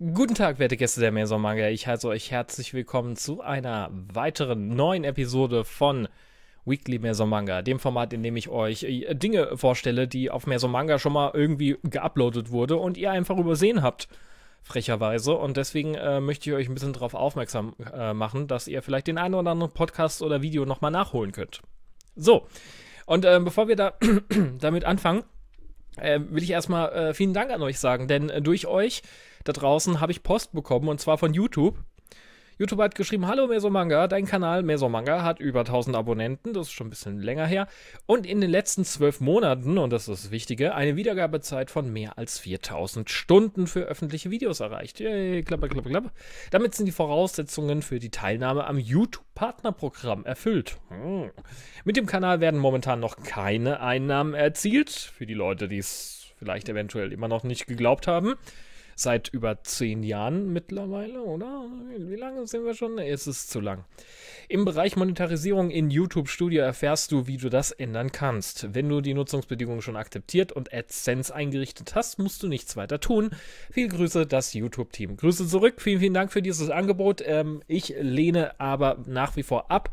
Guten Tag, werte Gäste der Mesomanger. Ich heiße euch herzlich willkommen zu einer weiteren neuen Episode von Weekly Mesomanga, dem Format, in dem ich euch äh, Dinge vorstelle, die auf Mesomanga schon mal irgendwie geuploadet wurde und ihr einfach übersehen habt. Frecherweise. Und deswegen äh, möchte ich euch ein bisschen darauf aufmerksam äh, machen, dass ihr vielleicht den einen oder anderen Podcast oder Video nochmal nachholen könnt. So. Und äh, bevor wir da damit anfangen, äh, will ich erstmal äh, vielen Dank an euch sagen, denn äh, durch euch da draußen habe ich Post bekommen und zwar von YouTube. YouTube hat geschrieben, hallo Mesomanga, dein Kanal Mesomanga hat über 1000 Abonnenten, das ist schon ein bisschen länger her. Und in den letzten zwölf Monaten, und das ist das Wichtige, eine Wiedergabezeit von mehr als 4000 Stunden für öffentliche Videos erreicht. Yay, klappe, klappe, klappe. Damit sind die Voraussetzungen für die Teilnahme am YouTube-Partnerprogramm erfüllt. Hm. Mit dem Kanal werden momentan noch keine Einnahmen erzielt, für die Leute, die es vielleicht eventuell immer noch nicht geglaubt haben seit über zehn Jahren mittlerweile, oder? Wie lange sind wir schon? Es ist zu lang. Im Bereich Monetarisierung in YouTube Studio erfährst du, wie du das ändern kannst. Wenn du die Nutzungsbedingungen schon akzeptiert und AdSense eingerichtet hast, musst du nichts weiter tun. Viel Grüße, das YouTube-Team. Grüße zurück. Vielen, vielen Dank für dieses Angebot. Ähm, ich lehne aber nach wie vor ab,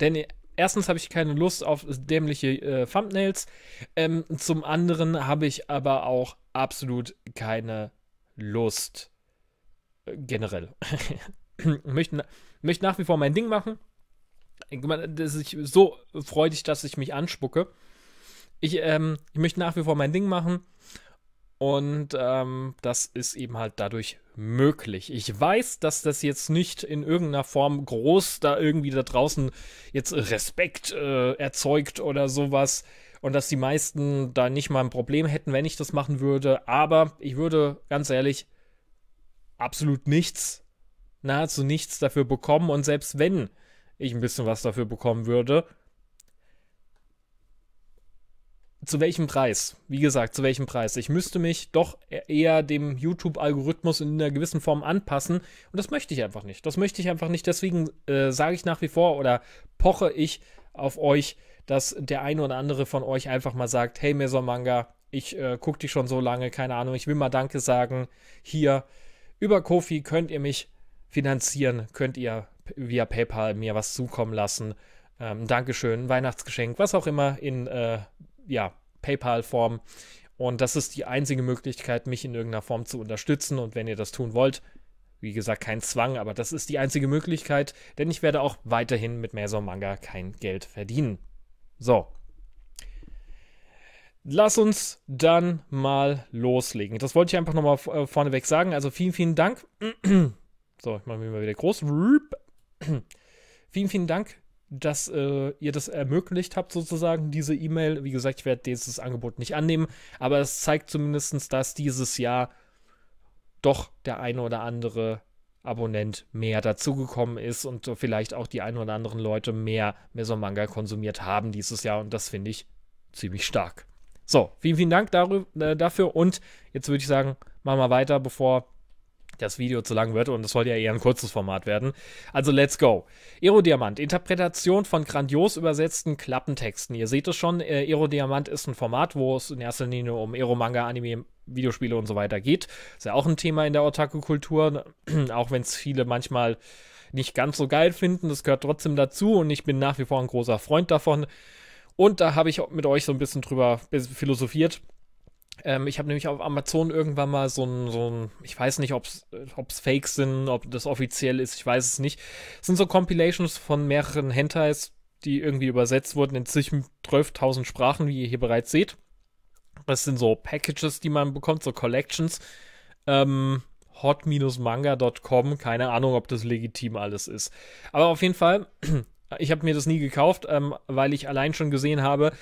denn erstens habe ich keine Lust auf dämliche äh, Thumbnails. Ähm, zum anderen habe ich aber auch absolut keine Lust. Äh, generell. möchte, möchte nach wie vor mein Ding machen. Das ist so freudig, dass ich mich anspucke. Ich, ähm, ich möchte nach wie vor mein Ding machen. Und ähm, das ist eben halt dadurch möglich. Ich weiß, dass das jetzt nicht in irgendeiner Form groß da irgendwie da draußen jetzt Respekt äh, erzeugt oder sowas und dass die meisten da nicht mal ein Problem hätten, wenn ich das machen würde. Aber ich würde ganz ehrlich absolut nichts, nahezu nichts dafür bekommen. Und selbst wenn ich ein bisschen was dafür bekommen würde, zu welchem Preis? Wie gesagt, zu welchem Preis? Ich müsste mich doch eher dem YouTube-Algorithmus in einer gewissen Form anpassen. Und das möchte ich einfach nicht. Das möchte ich einfach nicht. Deswegen äh, sage ich nach wie vor oder poche ich auf euch dass der eine oder andere von euch einfach mal sagt, hey Meson Manga, ich äh, gucke dich schon so lange, keine Ahnung, ich will mal Danke sagen. Hier über Kofi könnt ihr mich finanzieren, könnt ihr via PayPal mir was zukommen lassen. Ähm, Dankeschön, Weihnachtsgeschenk, was auch immer in äh, ja, PayPal-Form. Und das ist die einzige Möglichkeit, mich in irgendeiner Form zu unterstützen. Und wenn ihr das tun wollt, wie gesagt, kein Zwang, aber das ist die einzige Möglichkeit, denn ich werde auch weiterhin mit Meso Manga kein Geld verdienen. So. Lass uns dann mal loslegen. Das wollte ich einfach nochmal äh, vorneweg sagen. Also vielen, vielen Dank. So, ich mache mich mal wieder groß. Vielen, vielen Dank, dass äh, ihr das ermöglicht habt, sozusagen, diese E-Mail. Wie gesagt, ich werde dieses Angebot nicht annehmen, aber es zeigt zumindest, dass dieses Jahr doch der eine oder andere Abonnent mehr dazugekommen ist und vielleicht auch die ein oder anderen Leute mehr Mesomanga konsumiert haben dieses Jahr und das finde ich ziemlich stark. So, vielen, vielen Dank darüber, äh, dafür und jetzt würde ich sagen, machen wir weiter, bevor das Video zu lang wird und es soll ja eher ein kurzes Format werden. Also let's go. Aerodiamant, Interpretation von grandios übersetzten Klappentexten. Ihr seht es schon, äh, Aerodiamant ist ein Format, wo es in erster Linie um Aeromanga, Anime, Videospiele und so weiter geht. Ist ja auch ein Thema in der Otaku-Kultur, auch wenn es viele manchmal nicht ganz so geil finden. Das gehört trotzdem dazu und ich bin nach wie vor ein großer Freund davon. Und da habe ich mit euch so ein bisschen drüber philosophiert ähm, ich habe nämlich auf Amazon irgendwann mal so ein, so ein ich weiß nicht, ob es Fakes sind, ob das offiziell ist, ich weiß es nicht. Es sind so Compilations von mehreren Hentais, die irgendwie übersetzt wurden in zwischen 12.000 Sprachen, wie ihr hier bereits seht. Das sind so Packages, die man bekommt, so Collections. Ähm, hot-manga.com, keine Ahnung, ob das legitim alles ist. Aber auf jeden Fall, ich habe mir das nie gekauft, ähm, weil ich allein schon gesehen habe,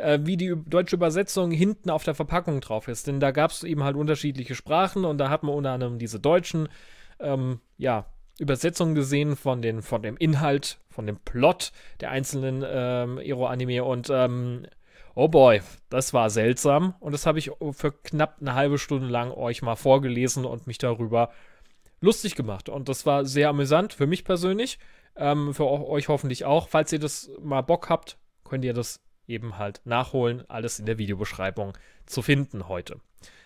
äh, wie die deutsche Übersetzung hinten auf der Verpackung drauf ist. Denn da gab es eben halt unterschiedliche Sprachen und da hat man unter anderem diese deutschen, ähm, ja, Übersetzungen gesehen von, den, von dem Inhalt, von dem Plot der einzelnen ähm, Ero-Anime und ähm, oh boy, das war seltsam und das habe ich für knapp eine halbe Stunde lang euch mal vorgelesen und mich darüber lustig gemacht und das war sehr amüsant für mich persönlich, ähm, für euch hoffentlich auch. Falls ihr das mal Bock habt, könnt ihr das eben halt nachholen. Alles in der Videobeschreibung zu finden heute.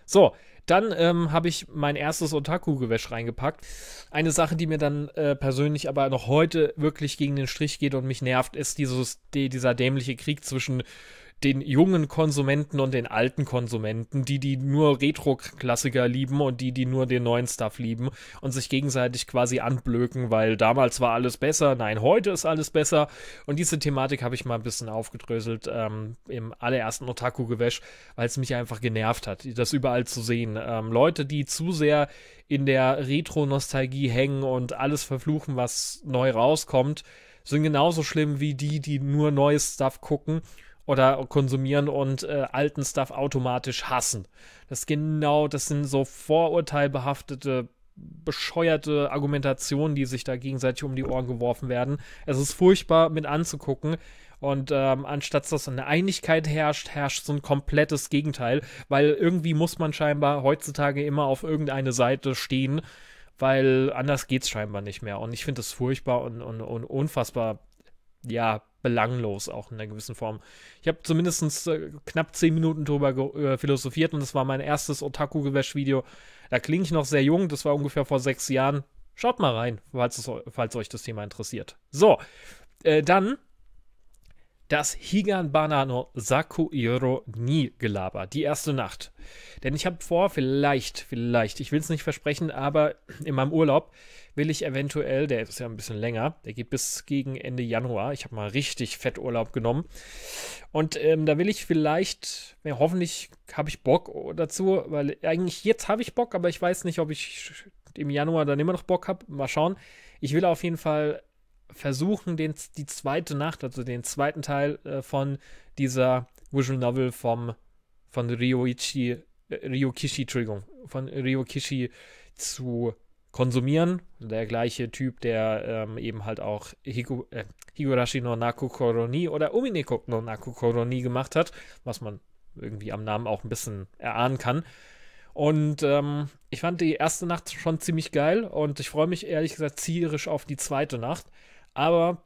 So, dann ähm, habe ich mein erstes Otaku-Gewäsch reingepackt. Eine Sache, die mir dann äh, persönlich aber noch heute wirklich gegen den Strich geht und mich nervt, ist dieses, die, dieser dämliche Krieg zwischen den jungen Konsumenten und den alten Konsumenten, die, die nur Retro-Klassiker lieben und die, die nur den neuen Stuff lieben und sich gegenseitig quasi anblöken, weil damals war alles besser, nein, heute ist alles besser. Und diese Thematik habe ich mal ein bisschen aufgedröselt ähm, im allerersten Otaku-Gewäsch, weil es mich einfach genervt hat, das überall zu sehen. Ähm, Leute, die zu sehr in der Retro-Nostalgie hängen und alles verfluchen, was neu rauskommt, sind genauso schlimm wie die, die nur neues Stuff gucken oder konsumieren und äh, alten Stuff automatisch hassen. Das genau, das sind so vorurteilbehaftete bescheuerte Argumentationen, die sich da gegenseitig um die Ohren geworfen werden. Es ist furchtbar mit anzugucken. Und ähm, anstatt dass eine Einigkeit herrscht, herrscht so ein komplettes Gegenteil, weil irgendwie muss man scheinbar heutzutage immer auf irgendeine Seite stehen, weil anders geht es scheinbar nicht mehr. Und ich finde das furchtbar und, und, und unfassbar, ja, belanglos auch in einer gewissen Form. Ich habe zumindest äh, knapp zehn Minuten darüber äh, philosophiert und das war mein erstes Otaku-Gewäsch-Video. Da klinge ich noch sehr jung, das war ungefähr vor sechs Jahren. Schaut mal rein, falls, es, falls euch das Thema interessiert. So, äh, dann das Higan Banano Saku Sakuiro Ni Gelaber, die erste Nacht. Denn ich habe vor, vielleicht, vielleicht, ich will es nicht versprechen, aber in meinem Urlaub will ich eventuell, der ist ja ein bisschen länger, der geht bis gegen Ende Januar. Ich habe mal richtig Fetturlaub genommen. Und ähm, da will ich vielleicht, ja, hoffentlich habe ich Bock dazu, weil eigentlich jetzt habe ich Bock, aber ich weiß nicht, ob ich im Januar dann immer noch Bock habe. Mal schauen. Ich will auf jeden Fall versuchen, den, die zweite Nacht, also den zweiten Teil äh, von dieser Visual Novel vom, von Ryoichi, äh, Ryokishi, Entschuldigung, von Ryokishi zu konsumieren. Der gleiche Typ, der ähm, eben halt auch Hiku, äh, Higurashi no Naku Koroni oder Umineko no Naku Koroni gemacht hat, was man irgendwie am Namen auch ein bisschen erahnen kann. Und ähm, ich fand die erste Nacht schon ziemlich geil und ich freue mich ehrlich gesagt zierisch auf die zweite Nacht. Aber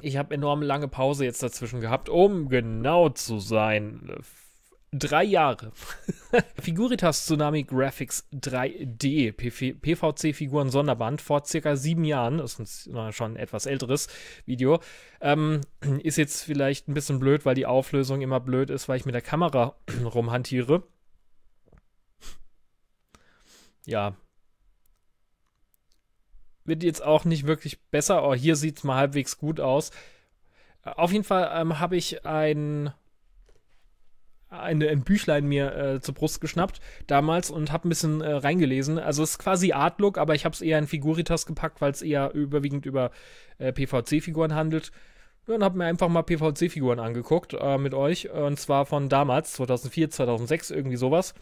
ich habe enorm lange Pause jetzt dazwischen gehabt, um genau zu sein drei Jahre. Figuritas Tsunami Graphics 3D, PVC-Figuren Sonderband, vor circa sieben Jahren, das ist äh, schon ein etwas älteres Video, ähm, ist jetzt vielleicht ein bisschen blöd, weil die Auflösung immer blöd ist, weil ich mit der Kamera rumhantiere. Ja. Wird jetzt auch nicht wirklich besser, aber oh, hier sieht es mal halbwegs gut aus. Auf jeden Fall ähm, habe ich ein eine, ein Büchlein mir äh, zur Brust geschnappt damals und habe ein bisschen äh, reingelesen. Also es ist quasi Artlook, aber ich habe es eher in Figuritas gepackt, weil es eher überwiegend über äh, PVC-Figuren handelt. Und habe mir einfach mal PVC-Figuren angeguckt äh, mit euch. Und zwar von damals, 2004, 2006, irgendwie sowas.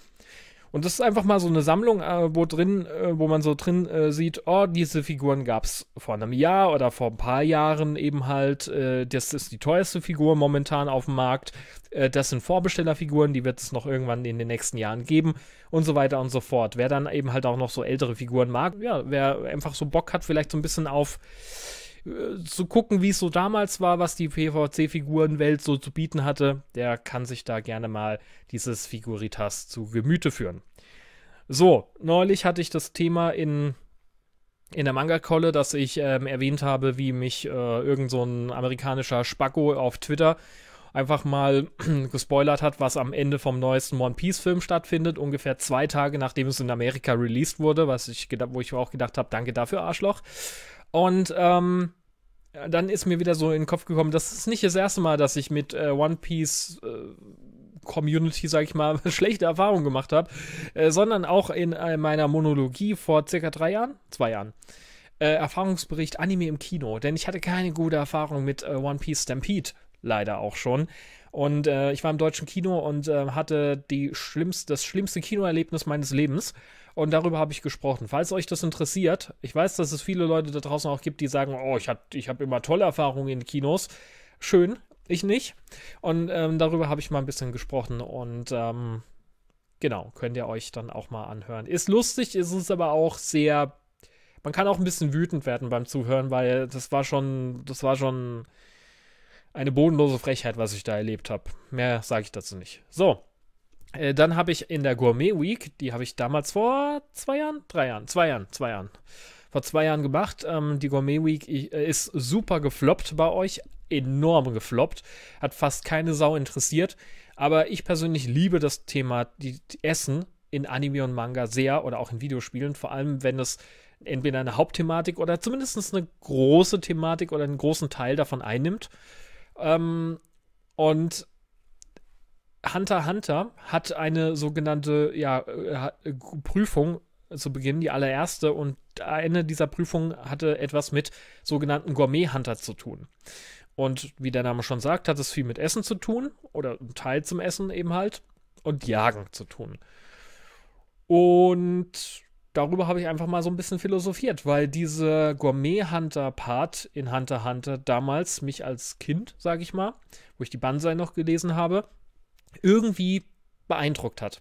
Und das ist einfach mal so eine Sammlung, äh, wo drin, äh, wo man so drin äh, sieht, oh, diese Figuren gab es vor einem Jahr oder vor ein paar Jahren eben halt. Äh, das ist die teuerste Figur momentan auf dem Markt. Äh, das sind Vorbestellerfiguren, die wird es noch irgendwann in den nächsten Jahren geben und so weiter und so fort. Wer dann eben halt auch noch so ältere Figuren mag, ja, wer einfach so Bock hat, vielleicht so ein bisschen auf äh, zu gucken, wie es so damals war, was die PVC-Figurenwelt so zu bieten hatte, der kann sich da gerne mal dieses Figuritas zu Gemüte führen. So, neulich hatte ich das Thema in, in der Manga-Kolle, dass ich ähm, erwähnt habe, wie mich äh, irgend so ein amerikanischer Spacko auf Twitter einfach mal gespoilert hat, was am Ende vom neuesten One Piece Film stattfindet, ungefähr zwei Tage nachdem es in Amerika released wurde, was ich wo ich auch gedacht habe, danke dafür Arschloch. Und ähm, dann ist mir wieder so in den Kopf gekommen, das ist nicht das erste Mal, dass ich mit äh, One Piece äh, Community, sag ich mal, schlechte Erfahrungen gemacht habe, äh, sondern auch in äh, meiner Monologie vor circa drei Jahren, zwei Jahren. Äh, Erfahrungsbericht Anime im Kino, denn ich hatte keine gute Erfahrung mit äh, One Piece Stampede, leider auch schon. Und äh, ich war im deutschen Kino und äh, hatte die schlimmste, das schlimmste Kinoerlebnis meines Lebens. Und darüber habe ich gesprochen. Falls euch das interessiert, ich weiß, dass es viele Leute da draußen auch gibt, die sagen, oh, ich habe ich hab immer tolle Erfahrungen in Kinos. Schön, ich nicht. Und ähm, darüber habe ich mal ein bisschen gesprochen und ähm, genau, könnt ihr euch dann auch mal anhören. Ist lustig, ist es aber auch sehr. Man kann auch ein bisschen wütend werden beim Zuhören, weil das war schon, das war schon eine bodenlose Frechheit, was ich da erlebt habe. Mehr sage ich dazu nicht. So, äh, dann habe ich in der Gourmet Week, die habe ich damals vor zwei Jahren, drei Jahren, zwei Jahren, zwei Jahren, vor zwei Jahren gemacht. Ähm, die Gourmet Week äh, ist super gefloppt bei euch, enorm gefloppt, hat fast keine Sau interessiert. Aber ich persönlich liebe das Thema die, die Essen in Anime und Manga sehr oder auch in Videospielen, vor allem wenn es entweder eine Hauptthematik oder zumindest eine große Thematik oder einen großen Teil davon einnimmt. Ähm, und Hunter Hunter hat eine sogenannte ja, äh, äh, Prüfung zu Beginn, die allererste, und eine dieser Prüfungen hatte etwas mit sogenannten Gourmet-Hunter zu tun. Und wie der Name schon sagt, hat es viel mit Essen zu tun, oder ein Teil zum Essen eben halt, und Jagen zu tun. Und darüber habe ich einfach mal so ein bisschen philosophiert, weil diese Gourmet-Hunter-Part in Hunter Hunter damals mich als Kind, sage ich mal, wo ich die Banzai noch gelesen habe, irgendwie beeindruckt hat.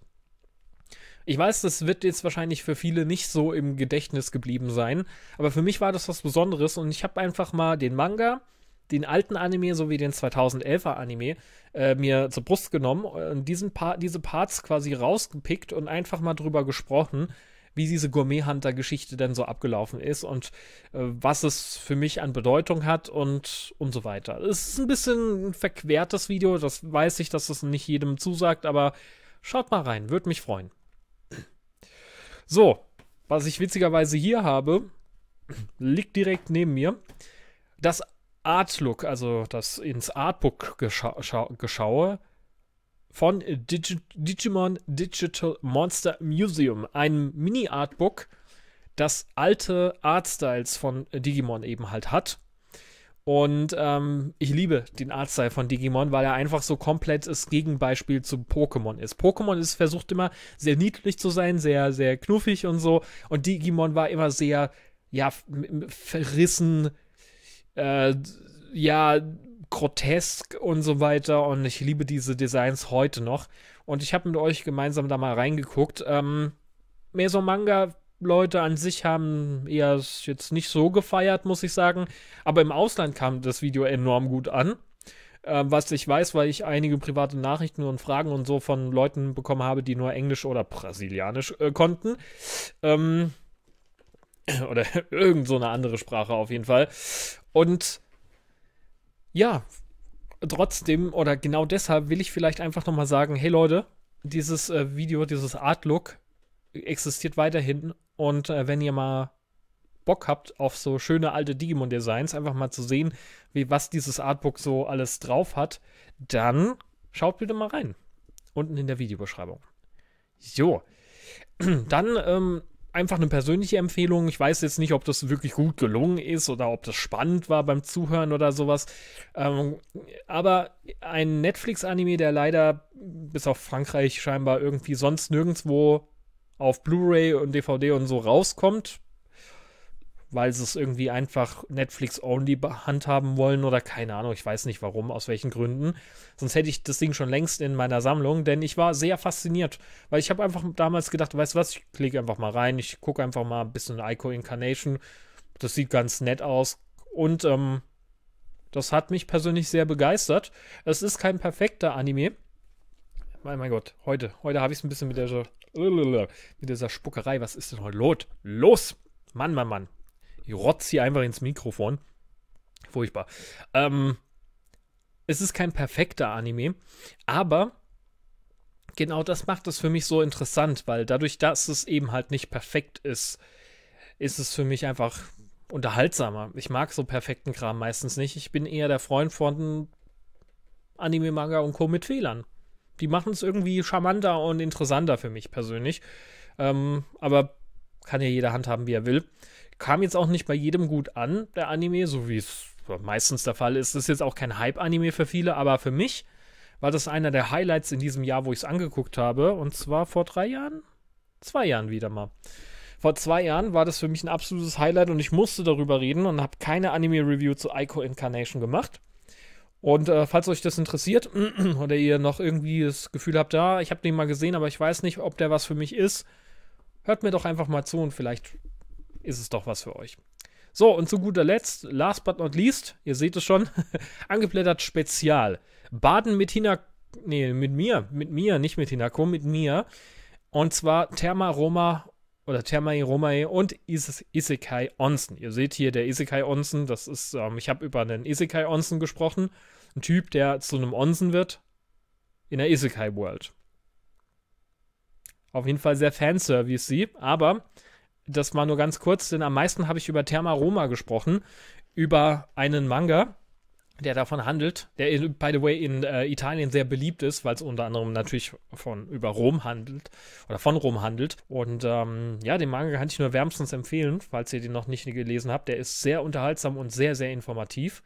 Ich weiß, das wird jetzt wahrscheinlich für viele nicht so im Gedächtnis geblieben sein, aber für mich war das was Besonderes und ich habe einfach mal den Manga, den alten Anime sowie den 2011er Anime äh, mir zur Brust genommen äh, und diesen pa diese Parts quasi rausgepickt und einfach mal drüber gesprochen wie diese Gourmet Hunter Geschichte denn so abgelaufen ist und äh, was es für mich an Bedeutung hat und und so weiter. Es ist ein bisschen ein verquertes Video, das weiß ich, dass es nicht jedem zusagt, aber schaut mal rein, würde mich freuen. So, was ich witzigerweise hier habe, liegt direkt neben mir. Das Artlook, also das ins Artbook gescha geschaue, von Digi Digimon Digital Monster Museum, einem Mini-Artbook, das alte Artstyles von Digimon eben halt hat. Und ähm, ich liebe den Artstyle von Digimon, weil er einfach so komplett das Gegenbeispiel zu Pokémon ist. Pokémon ist versucht immer sehr niedlich zu sein, sehr, sehr knuffig und so. Und Digimon war immer sehr, ja, verrissen, äh, ja, grotesk und so weiter. Und ich liebe diese Designs heute noch. Und ich habe mit euch gemeinsam da mal reingeguckt. Ähm, mehr so Manga-Leute an sich haben eher jetzt nicht so gefeiert, muss ich sagen. Aber im Ausland kam das Video enorm gut an. Ähm, was ich weiß, weil ich einige private Nachrichten und Fragen und so von Leuten bekommen habe, die nur Englisch oder Brasilianisch äh, konnten. Ähm, oder irgend so eine andere Sprache auf jeden Fall. Und ja, trotzdem oder genau deshalb will ich vielleicht einfach nochmal sagen, hey Leute, dieses äh, Video, dieses Artlook existiert weiterhin und äh, wenn ihr mal Bock habt auf so schöne alte Digimon-Designs, einfach mal zu sehen, wie, was dieses Artbook so alles drauf hat, dann schaut bitte mal rein. Unten in der Videobeschreibung. So, dann ähm, einfach eine persönliche Empfehlung. Ich weiß jetzt nicht, ob das wirklich gut gelungen ist oder ob das spannend war beim Zuhören oder sowas. Ähm, aber ein Netflix-Anime, der leider bis auf Frankreich scheinbar irgendwie sonst nirgendwo auf Blu-ray und DVD und so rauskommt, weil sie es irgendwie einfach Netflix-only handhaben wollen oder keine Ahnung, ich weiß nicht warum, aus welchen Gründen. Sonst hätte ich das Ding schon längst in meiner Sammlung, denn ich war sehr fasziniert, weil ich habe einfach damals gedacht, weißt du was, ich klicke einfach mal rein, ich gucke einfach mal ein bisschen Ico Incarnation, das sieht ganz nett aus und ähm, das hat mich persönlich sehr begeistert. Es ist kein perfekter Anime. Mein, mein Gott, heute, heute habe ich es ein bisschen mit der mit dieser Spuckerei. Was ist denn heute los? Los! Mann, Mann, Mann. Ich rotze hier einfach ins Mikrofon. Furchtbar. Ähm, es ist kein perfekter Anime, aber genau das macht es für mich so interessant, weil dadurch, dass es eben halt nicht perfekt ist, ist es für mich einfach unterhaltsamer. Ich mag so perfekten Kram meistens nicht. Ich bin eher der Freund von Anime, Manga und Co. mit Fehlern. Die machen es irgendwie charmanter und interessanter für mich persönlich. Ähm, aber kann ja jeder handhaben, wie er will. Kam jetzt auch nicht bei jedem gut an, der Anime, so wie es meistens der Fall ist. Das ist jetzt auch kein Hype-Anime für viele, aber für mich war das einer der Highlights in diesem Jahr, wo ich es angeguckt habe. Und zwar vor drei Jahren? Zwei Jahren wieder mal. Vor zwei Jahren war das für mich ein absolutes Highlight und ich musste darüber reden und habe keine Anime-Review zu Ico Incarnation gemacht. Und äh, falls euch das interessiert oder ihr noch irgendwie das Gefühl habt, da, ja, ich habe den mal gesehen, aber ich weiß nicht, ob der was für mich ist, hört mir doch einfach mal zu und vielleicht ist es doch was für euch. So, und zu guter Letzt, last but not least, ihr seht es schon, angeblättert Spezial. Baden mit Hina, nee, mit mir, mit mir, nicht mit Hinako, mit mir. Und zwar Therma Roma oder Thermae Romae und Is Isekai Onsen. Ihr seht hier der Isekai Onsen, das ist, ähm, ich habe über einen Isekai Onsen gesprochen. Ein Typ, der zu einem Onsen wird in der Isekai World. Auf jeden Fall sehr Fanservice, sie, aber das war nur ganz kurz, denn am meisten habe ich über Therma Roma gesprochen, über einen Manga, der davon handelt, der, in, by the way, in äh, Italien sehr beliebt ist, weil es unter anderem natürlich von über Rom handelt oder von Rom handelt. Und ähm, ja, den Manga kann ich nur wärmstens empfehlen, falls ihr den noch nicht gelesen habt. Der ist sehr unterhaltsam und sehr, sehr informativ.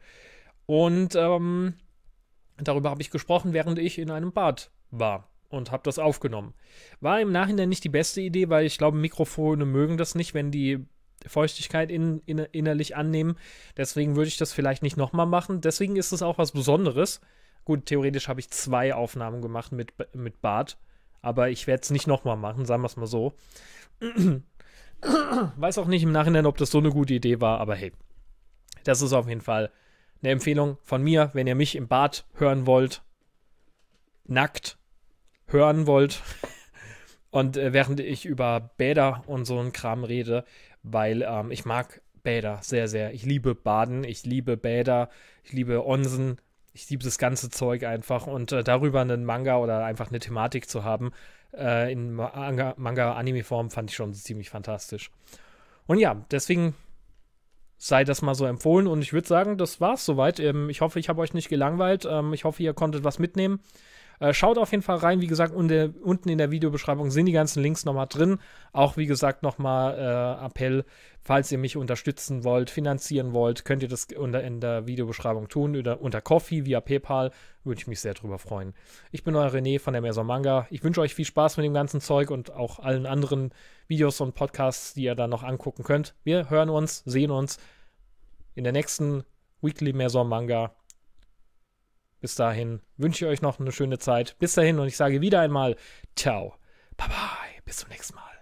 Und ähm, darüber habe ich gesprochen, während ich in einem Bad war und habe das aufgenommen. War im Nachhinein nicht die beste Idee, weil ich glaube, Mikrofone mögen das nicht, wenn die Feuchtigkeit in, in, innerlich annehmen. Deswegen würde ich das vielleicht nicht nochmal machen. Deswegen ist es auch was Besonderes. Gut, theoretisch habe ich zwei Aufnahmen gemacht mit, mit Bart, aber ich werde es nicht nochmal machen, sagen wir es mal so. Weiß auch nicht im Nachhinein, ob das so eine gute Idee war, aber hey, das ist auf jeden Fall eine Empfehlung von mir, wenn ihr mich im Bad hören wollt. Nackt hören wollt. Und äh, während ich über Bäder und so einen Kram rede, weil ähm, ich mag Bäder sehr, sehr. Ich liebe Baden, ich liebe Bäder, ich liebe Onsen, ich liebe das ganze Zeug einfach. Und äh, darüber einen Manga oder einfach eine Thematik zu haben, äh, in Manga-Anime-Form, fand ich schon ziemlich fantastisch. Und ja, deswegen sei das mal so empfohlen. Und ich würde sagen, das war's soweit. Ähm, ich hoffe, ich habe euch nicht gelangweilt. Ähm, ich hoffe, ihr konntet was mitnehmen. Äh, schaut auf jeden Fall rein. Wie gesagt, unter, unten in der Videobeschreibung sind die ganzen Links nochmal drin. Auch wie gesagt nochmal äh, Appell, falls ihr mich unterstützen wollt, finanzieren wollt, könnt ihr das unter, in der Videobeschreibung tun. Oder unter Coffee via PayPal würde ich mich sehr drüber freuen. Ich bin euer René von der Maison Manga. Ich wünsche euch viel Spaß mit dem ganzen Zeug und auch allen anderen Videos und Podcasts, die ihr da noch angucken könnt. Wir hören uns, sehen uns in der nächsten Weekly Maison Manga. Bis dahin wünsche ich euch noch eine schöne Zeit. Bis dahin und ich sage wieder einmal, ciao, bye bye, bis zum nächsten Mal.